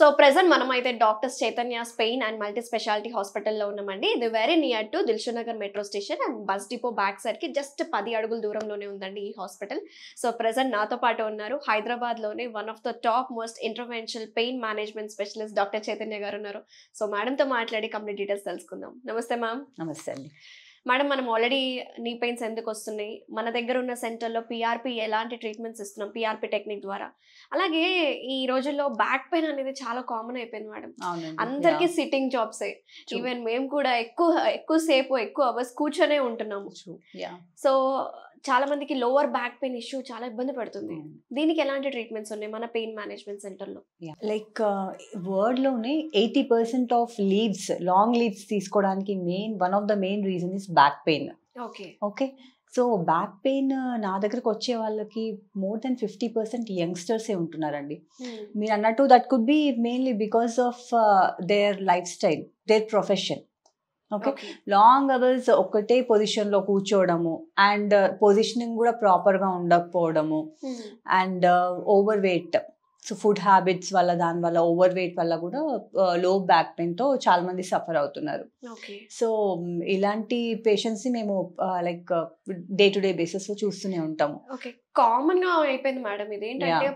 So present మనం అయితే doctors Chaitanya spine and multi speciality హాస్పిటల్లో ఉన్నామండి ఇది very near to Dilsukhnagar metro station and bus depot back సైడ్కి జస్ట్ పది అడుగుల దూరంలోనే ఉందండి ఈ హాస్పిటల్ సో ప్రెసెంట్ నాతో పాటు ఉన్నారు హైదరాబాద్లోనే one of the top most intervention pain management specialist doctor Chaitanya garu ఉన్నారు సో మేడంతో మాట్లాడి కంప్లీట్ డీటెయిల్స్ తెలుసుకుందాం నమస్తే మ్యామ్ నమస్తే అండి మేడం మనం ఆల్రెడీ నీ పెయిన్స్ ఎందుకు వస్తున్నాయి మన దగ్గర ఉన్న సెంటర్లో పిఆర్పి ఎలాంటి ట్రీట్మెంట్స్ ఇస్తున్నాం పిఆర్పి టెక్నిక్ ద్వారా అలాగే ఈ రోజుల్లో బ్యాక్ పెయిన్ అనేది చాలా కామన్ అయిపోయింది మేడం అందరికి సిట్టింగ్ జాబ్సే ఈవెన్ మేము కూడా ఎక్కువ ఎక్కువ సేపు ఎక్కువ అవర్స్ కూర్చొనే ఉంటున్నాము సో చాలా మందికి లోవర్ బ్యాక్ పెయిన్ ఇష్యూ చాలా ఇబ్బంది పడుతుంది hmm. దీనికి ఎలాంటి ట్రీట్మెంట్స్ ఉన్నాయి మన పెయిన్ మేనేజ్మెంట్ సెంటర్లో లైక్ వర్డ్ లోనే eighty percent of leaves long leaves తీసుకోవడానికి main one of the main reason is back pain okay okay so back pain నా దగ్గరకు వచ్చే వాళ్ళకి మోర్ దెన్ ఫిఫ్టీ పర్సెంట్ యంగ్స్టర్సే ఉంటున్నారండి hmm. మీరు అన్నట్టు that could be mainly because of their lifestyle their profession okay long hours ఒకటే position లో కూర్చోవడము అండ్ పొజిషనింగ్ uh, కూడా ప్రాపర్ గా ఉండకపోవడము and over weight so food habits వల్ల దాని వల్ల ఓవర్ వెయిట్ వల్ల కూడా లో బ్యాక్ పెయిన్ తో చాలా మంది సఫర్ అవుతున్నారు సో ఇలాంటి పేషెంట్స్ ని మేము like day to day basis లో చూస్తూనే ఉంటాము కామన్ గా అయిపోయింది మేడం ఇది ఏంటంటే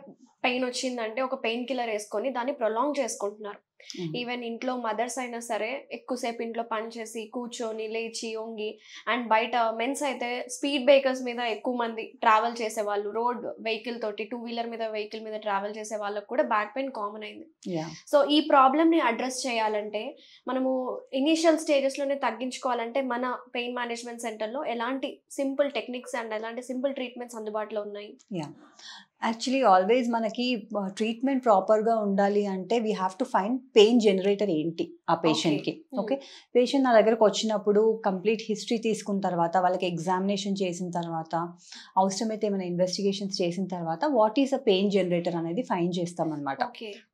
పెయిన్ వచ్చిందంటే ఒక పెయిన్ కిల్లర్ వేసుకొని దాన్ని ప్రొలాంగ్ చేసుకుంటున్నారు ఈవెన్ mm-hmm. ఇంట్లో మదర్స్ అయినా సరే ఎక్కువసేపు ఇంట్లో పని చేసి కూర్చొని లేచి వంగి అండ్ బయట మెన్స్ అయితే స్పీడ్ బ్రేకర్స్ మీద ఎక్కువ మంది ట్రావెల్ చేసే వాళ్ళు రోడ్ వెహికల్ తోటి టూ వీలర్ మీద వెహికల్ మీద ట్రావెల్ చేసే వాళ్ళకు కూడా బ్యాక్ పెయిన్ కామన్ అయింది సో ఈ ప్రాబ్లమ్ని అడ్రస్ చేయాలంటే మనము ఇనీషియల్ స్టేజెస్లోనే తగ్గించుకోవాలంటే మన పెయిన్ మేనేజ్మెంట్ సెంటర్లో ఎలాంటి సింపుల్ టెక్నిక్స్ అండ్ ఎలాంటి సింపుల్ ట్రీట్మెంట్స్ అందుబాటులో ఉన్నాయి యాక్చువల్లీ ఆల్వేస్ మనకి ట్రీట్మెంట్ uh, ప్రాపర్గా ఉండాలి అంటే we have to find pain generator ఏంటి ఆ పేషెంట్కి ఓకే పేషెంట్ నా దగ్గరకు వచ్చినప్పుడు కంప్లీట్ హిస్టరీ తీసుకున్న తర్వాత వాళ్ళకి ఎగ్జామినేషన్ చేసిన తర్వాత అవసరమైతే ఏమైనా ఇన్వెస్టిగేషన్స్ చేసిన తర్వాత what is a pain generator అనేది ఫైన్ చేస్తాం అనమాట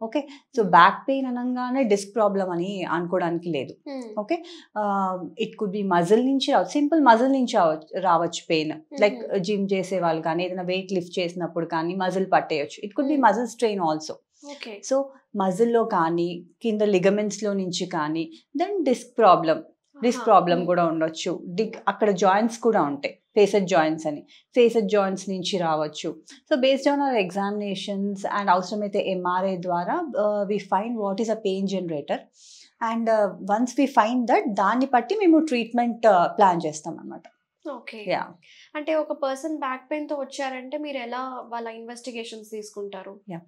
ఓకే సో బ్యాక్ పెయిన్ అనగానే డిస్క్ ప్రాబ్లం అని అనుకోవడానికి లేదు okay it could be muscle నుంచి రావచ్చు సింపుల్ మజిల్ నుంచి రావచ్చు పెయిన్ లైక్ జిమ్ చేసే వాళ్ళు కానీ ఏదైనా వెయిట్ లిఫ్ట్ చేసినప్పుడు కానీ మజిల్ పట్టేయచ్చు it could be muscle strain also so మజిల్లో కానీ కింద లిగమెంట్స్లో నుంచి కానీ then disc problem disc problem కూడా ఉండొచ్చు డిక్ అక్కడ జాయింట్స్ కూడా ఉంటాయి ఫేసెడ్ జాయింట్స్ అని ఫేసెడ్ జాయింట్స్ నుంచి రావచ్చు so based on our examinations and అవసరమైతే ఎంఆర్ఐ ద్వారా we find what is a pain generator and once we find that దాన్ని బట్టి మేము ట్రీట్మెంట్ ప్లాన్ uh, చేస్తాం అనమాట ఓకే యా అంటే ఒక పర్సన్ బ్యాక్ పెయిన్ తో వచ్చారంటే మీరు ఎలా వాళ్ళ ఇన్వెస్టిగేషన్స్ తీసుకుంటారు యా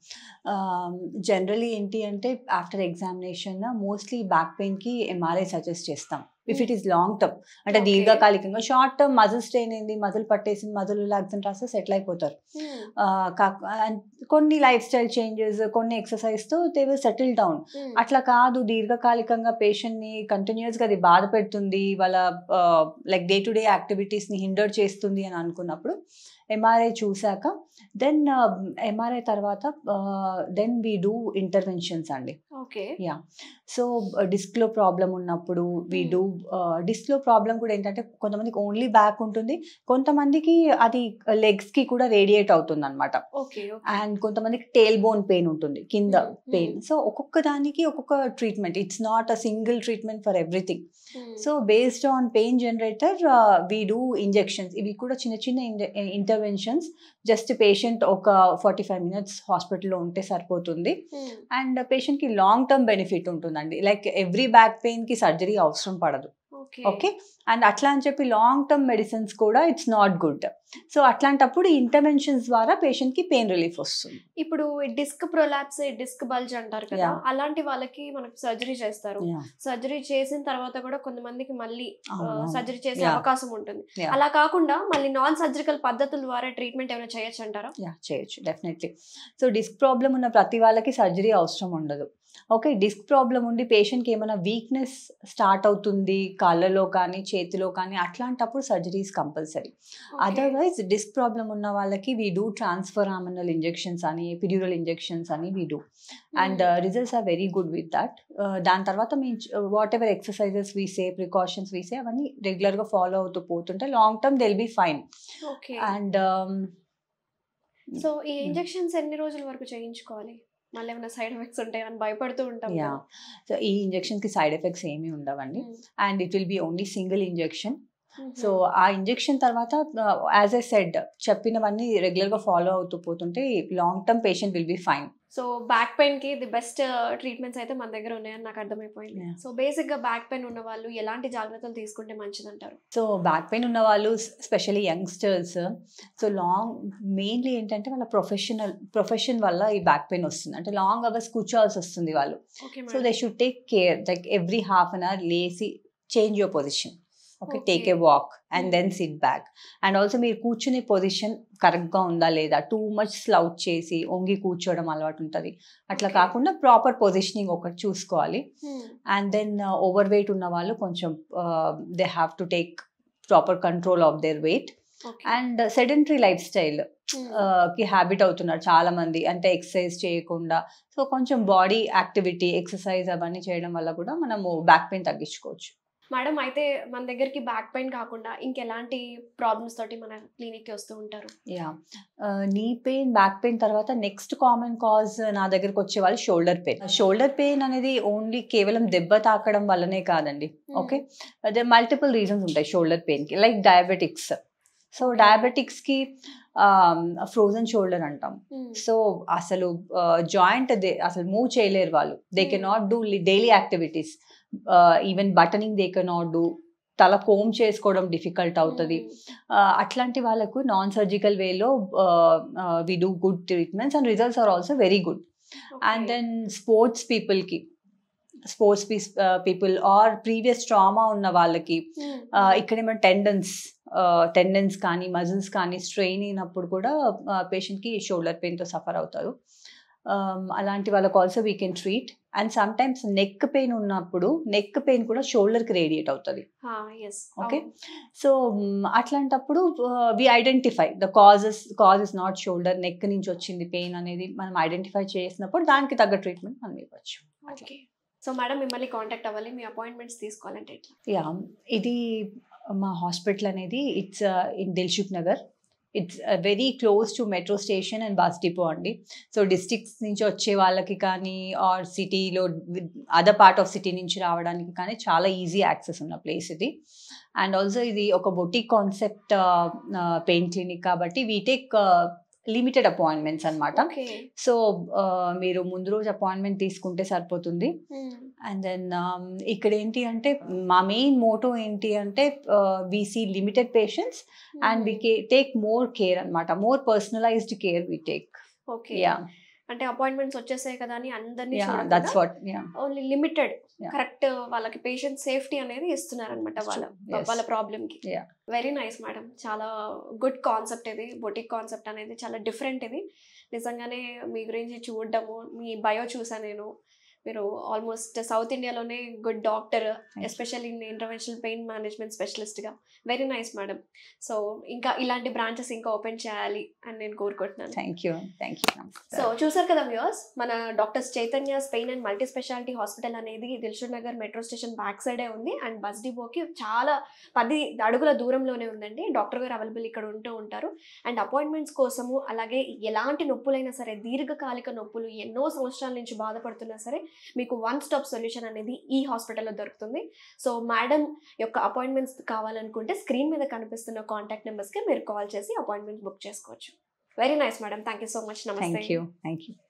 జనరలీ ఏంటి అంటే after examination mostly back pain కి ఎంఆర్ఐ సజెస్ట్ చేస్తాం if it is long term అంటే దీర్ఘకాలికంగా షార్ట్ టర్మ్ మజిల్ స్ట్రెయిన్ అయింది మజిల్ పట్టేసి మజిల్ లాక్సెంట్ రాస్తే సెటిల్ అయిపోతారు hmm. కొన్ని లైఫ్ స్టైల్ చేంజెస్ కొన్ని ఎక్సర్సైజ్ తో దే విల్ సెటిల్ డౌన్ అట్లా కాదు దీర్ఘకాలికంగా పేషెంట్ ని కంటిన్యూస్ గా అది బాధ పెడుతుంది వాళ్ళ like day to day activities ని హిండర్ చేస్తుంది అని అనుకున్నప్పుడు ఎంఆర్ఐ చూశాక దెన్ ఎంఆర్ఐ uh, తర్వాత దెన్ వీ డూ ఇంటర్వెన్షన్స్ అండి ఓకే యా సో డిస్క్లో ప్రాబ్లం ఉన్నప్పుడు వీ డూ డిస్క్లో ప్రాబ్లం కూడా ఏంటంటే కొంతమందికి ఓన్లీ బ్యాక్ ఉంటుంది కొంతమందికి అది లెగ్స్కి uh, కూడా రేడియేట్ అవుతుంది అనమాట అండ్ కొంతమందికి టేల్ బోన్ పెయిన్ ఉంటుంది కింద పెయిన్ hmm, సో hmm. ఒక్కొక్క దానికి ఒక్కొక్క treatment it's not a single treatment for everything so based on pain generator we do injections ఇవి కూడా చిన్న చిన్న ఇంటర్వెన్షన్స్ ఇంటర్వెన్షన్స్ జస్ట్ పేషెంట్ ఒక ఫార్టీ ఫైవ్ మినిట్స్ హాస్పిటల్లో ఉంటే సరిపోతుంది అండ్ పేషెంట్కి లాంగ్ టర్మ్ బెనిఫిట్ ఉంటుందండి లైక్ ఎవ్రీ బ్యాక్ పెయిన్కి సర్జరీ అవసరం పడదు ఓకే అండ్ అట్లా అని చెప్పి లాంగ్ టర్మ్ మెడిసిన్స్ కూడా ఇట్స్ నాట్ గుడ్ సో అట్లాంటప్పుడు ఇంటర్వెన్షన్స్ ద్వారా పేషెంట్ కి పెయిన్ రిలీఫ్ వస్తుంది ఇప్పుడు డిస్క్ ప్రొలాప్స్ డిస్క్ బల్జ్ అంటారు కదా అలాంటి వాళ్ళకి మనకు సర్జరీ చేస్తారు సర్జరీ చేసిన తర్వాత కూడా కొంతమందికి మళ్ళీ సర్జరీ చేసే అవకాశం ఉంటుంది అలా కాకుండా మళ్ళీ నాన్ సర్జికల్ పద్ధతుల ద్వారా ట్రీట్మెంట్ ఏమైనా చేయొచ్చు అంటారా చేయొచ్చు డెఫినెట్లీ సో డిస్క్ ప్రాబ్లం ఉన్న ప్రతి వాళ్ళకి సర్జరీ అవసరం ఉండదు ఓకే డిస్క్ ప్రాబ్లం ఉండి పేషెంట్కి ఏమైనా వీక్నెస్ స్టార్ట్ అవుతుంది కాళ్ళలో కానీ చేతిలో కానీ అట్లాంటప్పుడు surgeries compulsory otherwise disc problem ఉన్న వాళ్ళకి we do transforaminal injections అని పిడ్యూరల్ ఇంజెక్షన్స్ అని we do and results are very good with that దాని తర్వాత మీ whatever exercises we say precautions we say అవన్నీ రెగ్యులర్గా ఫాలో అవుతూ పోతుంటే long term they'll be fine and so ఈ ఇంజెక్షన్స్ ఎన్ని రోజుల వరకు చేయించుకోవాలి మళ్ళీ ఏమైనా సైడ్ ఎఫెక్ట్స్ ఉంటాయి అని భయపడుతూ ఉంటాం యా సో ఈ ఇంజెక్షన్కి సైడ్ ఎఫెక్ట్స్ ఏమీ ఉండవండి hmm. And it will be only single injection hmm. So ఆ ఇంజెక్షన్ తర్వాత యాజ్ ఎ సెడ్ చెప్పినవన్నీ రెగ్యులర్గా ఫాలో అవుతూ పోతుంటే long term patient will be fine so back పెయిన్కి ది బెస్ట్ ట్రీట్మెంట్స్ అయితే మన దగ్గర ఉన్నాయని నాకు అర్థమైపోయింది సో బేసిక్గా బ్యాక్ పెయిన్ ఉన్న వాళ్ళు ఎలాంటి జాగ్రత్తలు తీసుకుంటే మంచిదంటారు సో బ్యాక్ పెయిన్ ఉన్న వాళ్ళు specially youngsters so long mainly ఏంటంటే వాళ్ళ ప్రొఫెషనల్ ప్రొఫెషన్ వల్ల ఈ బ్యాక్ పెయిన్ వస్తుంది అంటే లాంగ్ అవర్స్ కూర్చోవాల్సి వస్తుంది వాళ్ళు so they should take care like every half an hour లేసి change your position okay take a walk and then sit back and also మీరు కూర్చునే పొజిషన్ కరెక్ట్గా ఉందా లేదా టూ మచ్ స్లౌట్ చేసి ఒంగి కూర్చోవడం అలవాటు ఉంటుంది అట్లా కాకుండా ప్రాపర్ పొజిషనింగ్ ఒకటి చూసుకోవాలి అండ్ దెన్ ఓవర్ వెయిట్ ఉన్న వాళ్ళు కొంచెం they have to take proper control of their weight and sedentary lifestyle కి హ్యాబిట్ అవుతున్నారు చాలా మంది అంటే ఎక్సర్సైజ్ చేయకుండా సో కొంచెం బాడీ యాక్టివిటీ ఎక్సర్సైజ్ అవన్నీ చేయడం వల్ల కూడా మనము బ్యాక్ పెయిన్ తగ్గించుకోవచ్చు మేడం అయితే మన దగ్గరికి బ్యాక్ పెయిన్ కాకుండా ఇంకెలాంటి ప్రాబ్లమ్స్ తోటి మన క్లినిక్కి వస్తూ ఉంటారు yeah knee pain back pain తర్వాత నెక్స్ట్ కామన్ కాజ్ నా దగ్గరకు వచ్చే వాళ్ళు షోల్డర్ పెయిన్ షోల్డర్ పెయిన్ అనేది ఓన్లీ కేవలం దెబ్బ తాకడం వల్లనే కాదండి ఓకే అదే మల్టిపుల్ రీజన్స్ ఉంటాయి షోల్డర్ పెయిన్కి లైక్ డయాబెటిక్స్ సో డయాబెటిక్స్కి ఫ్రోజన్ షోల్డర్ అంటాం సో hmm. అసలు జాయింట్ uh, అసలు మూవ్ చేయలేరు వాళ్ళు they can not do daily activities even buttoning they cannot do తల కోమ్ చేసుకోవడం డిఫికల్ట్ అవుతుంది hmm. అట్లాంటి వాళ్ళకు నాన్ సర్జికల్ వేలో we do good treatments and results are also very good and then sports పీపుల్కి sports peace people are previous trauma ఉన్న వాళ్ళకి ఇక్కడేమో టెండన్స్ టెండన్స్ కానీ మజిల్స్ కానీ స్ట్రెయిన్ అయినప్పుడు కూడా పేషెంట్కి షోల్డర్ పెయిన్తో సఫర్ అవుతారు Um, అలాంటి వాళ్ళకు also we can treat and sometimes neck pain ఉన్నప్పుడు నెక్ పెయిన్ కూడా షోల్డర్ కి రేడియేట్ అవుతుంది ఓకే సో అట్లాంటప్పుడు we identify the causes cause is not shoulder neck నుంచి వచ్చింది పెయిన్ అనేది మనం ఐడెంటిఫై చేసినప్పుడు దానికి తగ్గ ట్రీట్మెంట్ మనం ఇవ్వచ్చు సో మేడం మిమ్మల్ని కాంటాక్ట్ అవ్వాలి మీ అపాయింట్మెంట్స్ తీసుకోవాలంటే యా ఇది మా హాస్పిటల్ అనేది it's in Dilsukhnagar it's very close to metro station and bus depot అండి సో డిస్టిక్స్ నుంచి వచ్చే వాళ్ళకి కానీ ఆర్ సిటీలో అదర్ పార్ట్ ఆఫ్ సిటీ నుంచి రావడానికి కానీ చాలా ఈజీ యాక్సెస్ ఉన్న ప్లేస్ ఇది అండ్ ఆల్సో ఇది ఒక బొటిక్ కాన్సెప్ట్ పెయింట్ క్లినిక్ కాబట్టి వీ టేక్ లిమిటెడ్ అపాయింట్మెంట్స్ అనమాట సో మీరు ముందు రోజు అపాయింట్మెంట్ తీసుకుంటే సరిపోతుంది అండ్ hmm. దెన్ um, ఇక్కడ ఏంటి అంటే మా మెయిన్ మోటో ఏంటి అంటే we see limited patients and we take more care అనమాట more personalized care we take okay yeah అంటే అపాయింట్మెంట్స్ వచ్చేసాయి కదా అని అందరినీ ఓన్లీ లిమిటెడ్ కరెక్ట్ వాళ్ళకి పేషెంట్ సేఫ్టీ అనేది ఇస్తున్నారు అనమాట వాళ్ళ వాళ్ళ ప్రాబ్లమ్ కి వెరీ నైస్ మేడం చాలా గుడ్ కాన్సెప్ట్ ఇది బొటిక్ కాన్సెప్ట్ అనేది చాలా డిఫరెంట్ ఇది నిజంగానే మీ గురించి చూడడము మీ బయో చూసా నేను మీరు ఆల్మోస్ట్ సౌత్ ఇండియాలోనే good doctor especially in interventional pain management స్పెషలిస్ట్గా వెరీ నైస్ మేడం సో ఇంకా ఇలాంటి బ్రాంచెస్ ఇంకా ఓపెన్ చేయాలి అని నేను కోరుకుంటున్నాను thank you thank you so చూసారు కదా వ్యూస్ మన doctors Chaitanya spine and multi speciality hospital అనేది Dilsukhnagar metro station back సైడే ఉంది అండ్ బస్ డిపోకి చాలా పది అడుగుల దూరంలోనే ఉందండి డాక్టర్ గారు అవైలబుల్ ఇక్కడ ఉంటూ ఉంటారు అండ్ అపాయింట్మెంట్స్ కోసము అలాగే ఎలాంటి నొప్పులైనా సరే దీర్ఘకాలిక నొప్పులు ఎన్నో సంవత్సరాల నుంచి బాధపడుతున్నా సరే మీకు వన్ స్టాప్ సొల్యూషన్ అనేది ఈ హాస్పిటల్లో దొరుకుతుంది సో మేడం యొక్క అపాయింట్మెంట్స్ కావాలనుకుంటే స్క్రీన్ మీద కనిపిస్తున్న కాంటాక్ట్ నెంబర్స్కి మీరు కాల్ చేసి అపాయింట్మెంట్ బుక్ చేసుకోవచ్చు very nice madam thank you so much నమస్తే థ్యాంక్ యూ